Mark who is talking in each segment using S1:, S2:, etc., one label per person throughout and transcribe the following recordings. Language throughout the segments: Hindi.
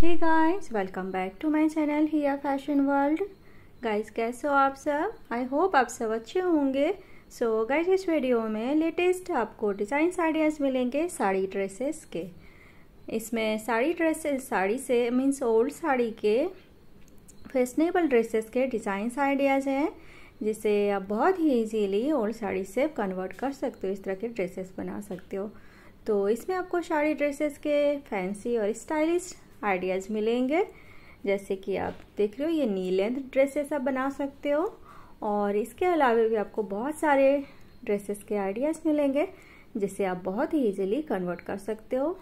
S1: hey guys welcome back to my channel Hiya fashion world guys कैसे हो आप सब आई होप आप सब अच्छे होंगे सो so, गाइस इस वीडियो में लेटेस्ट आपको डिज़ाइन आइडियाज़ मिलेंगे साड़ी ड्रेसेस के इसमें साड़ी ड्रेसेस साड़ी से मीन्स ओल्ड साड़ी के फैशनेबल ड्रेसेस के डिज़ाइन आइडियाज़ हैं जिसे आप बहुत ही इजीली ओल्ड साड़ी से कन्वर्ट कर सकते हो इस तरह के ड्रेसेस बना सकते हो तो इसमें आपको साड़ी ड्रेसेस के फैंसी और स्टाइलिश आइडियाज़ मिलेंगे जैसे कि आप देख रहे हो ये नी लेंथ ड्रेसेस आप बना सकते हो और इसके अलावा भी आपको बहुत सारे ड्रेसेस के आइडियाज़ मिलेंगे जिसे आप बहुत ही ईजिली कन्वर्ट कर सकते हो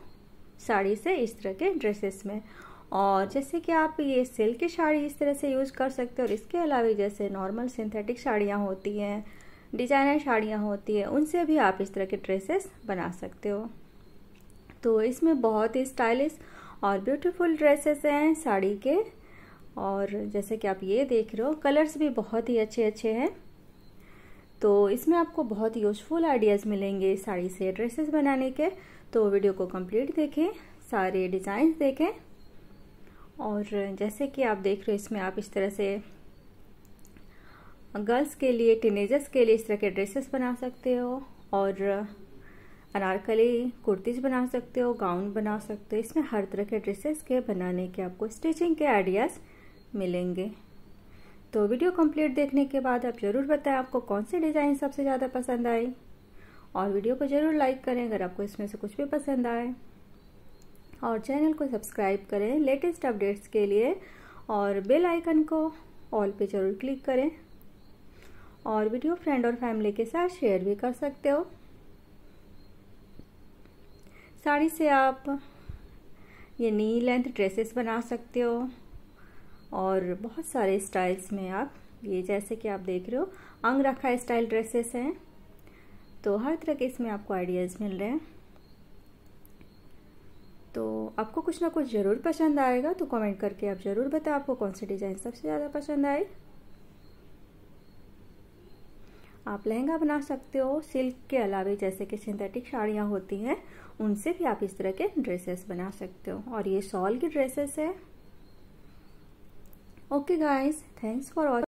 S1: साड़ी से इस तरह के ड्रेसेस में और जैसे कि आप ये सिल्क की साड़ी इस तरह से यूज़ कर सकते हो और इसके अलावा जैसे नॉर्मल सिंथेटिक साड़ियाँ होती हैं डिजाइनर साड़ियाँ होती हैं उनसे भी आप इस तरह के ड्रेसेस बना सकते हो तो इसमें बहुत ही स्टाइलिश और ब्यूटीफुल ड्रेसेस हैं साड़ी के और जैसे कि आप ये देख रहे हो कलर्स भी बहुत ही अच्छे अच्छे हैं तो इसमें आपको बहुत यूजफुल आइडियाज़ मिलेंगे साड़ी से ड्रेसेस बनाने के तो वीडियो को कंप्लीट देखें सारे डिज़ाइंस देखें और जैसे कि आप देख रहे हो इसमें आप इस तरह से गर्ल्स के लिए टीनेजर्स के लिए इस तरह के ड्रेसेस बना सकते हो और अनारकली कुर्तीज बना सकते हो गाउन बना सकते हो इसमें हर तरह के ड्रेसेस के बनाने के आपको स्टिचिंग के आइडियाज़ मिलेंगे तो वीडियो कंप्लीट देखने के बाद आप ज़रूर बताएं आपको कौन से डिज़ाइन सबसे ज़्यादा पसंद आए और वीडियो को ज़रूर लाइक करें अगर आपको इसमें से कुछ भी पसंद आए और चैनल को सब्सक्राइब करें लेटेस्ट अपडेट्स के लिए और बेल आइकन को ऑल पे ज़रूर क्लिक करें और वीडियो फ्रेंड और फैमिली के साथ शेयर भी कर सकते हो साड़ी से आप ये नी लेंथ ड्रेसेस बना सकते हो और बहुत सारे स्टाइल्स में आप ये जैसे कि आप देख रहे हो अंग रखा स्टाइल ड्रेसेस हैं तो हर तरह के इसमें आपको आइडियाज़ मिल रहे हैं तो आपको कुछ ना कुछ ज़रूर पसंद आएगा तो कमेंट करके आप ज़रूर बताएं आपको कौन से डिज़ाइन सबसे ज़्यादा पसंद आए आप लहंगा बना सकते हो सिल्क के अलावे जैसे कि सिंथेटिक साड़ियाँ होती हैं उनसे भी आप इस तरह के ड्रेसेस बना सकते हो और ये सॉल की ड्रेसेस है okay guys thanks for watching